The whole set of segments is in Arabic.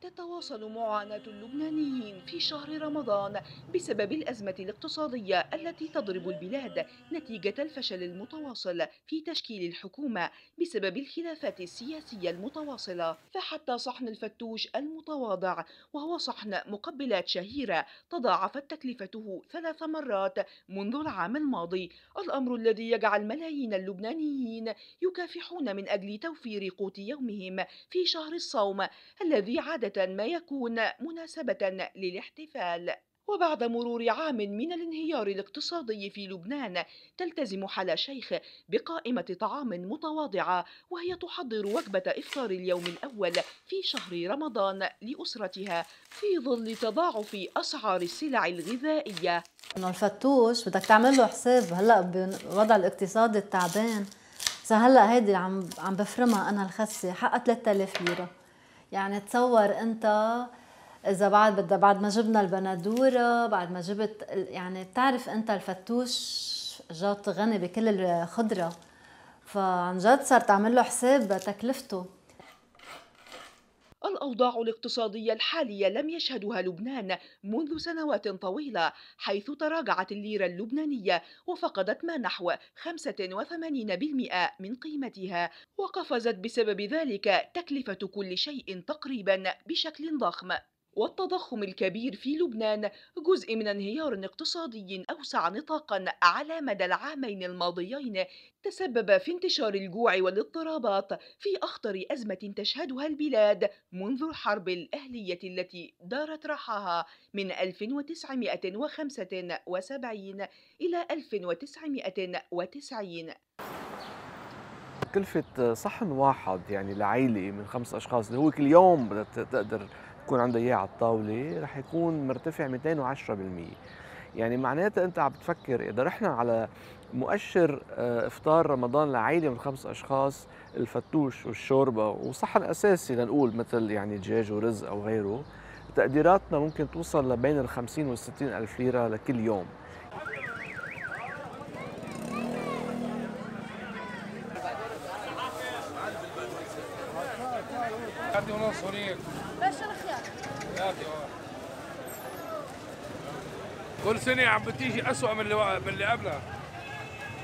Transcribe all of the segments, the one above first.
تتواصل معاناة اللبنانيين في شهر رمضان بسبب الأزمة الاقتصادية التي تضرب البلاد نتيجة الفشل المتواصل في تشكيل الحكومة بسبب الخلافات السياسية المتواصلة فحتى صحن الفتوش المتواضع وهو صحن مقبلات شهيرة تضاعفت تكلفته ثلاث مرات منذ العام الماضي الأمر الذي يجعل ملايين اللبنانيين يكافحون من أجل توفير قوت يومهم في شهر الصوم الذي عاد ما يكون مناسبة للاحتفال وبعد مرور عام من الانهيار الاقتصادي في لبنان تلتزم حلا شيخ بقائمة طعام متواضعة وهي تحضر وجبة إفطار اليوم الأول في شهر رمضان لأسرتها في ظل تضاعف أسعار السلع الغذائية إنه الفتوش بدك تعمل له حساب هلا بالوضع الاقتصادي التعبان إذا هلا هيدي عم عم بفرمها أنا الخسة حقها 3000 ليرة يعني تصور انت اذا بعد بدها بعد ما جبنا البندوره بعد ما جبت يعني بتعرف انت الفتوش جات غني بكل الخضره فعن جد صرت اعمل له حساب تكلفته الأوضاع الاقتصادية الحالية لم يشهدها لبنان منذ سنوات طويلة حيث تراجعت الليرة اللبنانية وفقدت ما نحو 85% من قيمتها وقفزت بسبب ذلك تكلفة كل شيء تقريبا بشكل ضخم والتضخم الكبير في لبنان جزء من انهيار اقتصادي أوسع نطاقا على مدى العامين الماضيين تسبب في انتشار الجوع والاضطرابات في أخطر أزمة تشهدها البلاد منذ الحرب الأهلية التي دارت رحاها من 1975 إلى 1990 كلفه صحن واحد يعني لعيلة من خمس أشخاص اللي هو كل يوم بدها تقدر تكون عنده اياه على الطاوله رح يكون مرتفع 210% يعني معناتها انت عم بتفكر اذا رحنا على مؤشر آه، افطار رمضان لعائله من خمس اشخاص الفتوش والشوربه وصحن اساسي لنقول مثل يعني دجاج ورز او غيره تقديراتنا ممكن توصل لبين ال 50 وال 60 الف ليره لكل يوم ونص هونيك كل سنة عم بتيجي أسوأ من اللي من اللي قبلها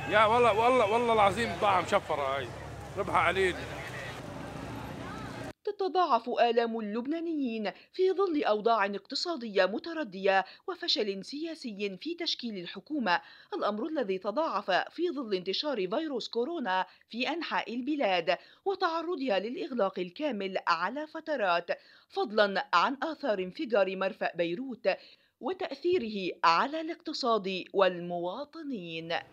يا والله والله والله العظيم الطعم مشفرة هاي ربحها قليل تتضاعف آلام اللبنانيين في ظل أوضاع اقتصادية متردية وفشل سياسي في تشكيل الحكومة الأمر الذي تضاعف في ظل انتشار فيروس كورونا في أنحاء البلاد وتعرضها للإغلاق الكامل على فترات فضلا عن آثار انفجار مرفأ بيروت وتأثيره على الاقتصاد والمواطنين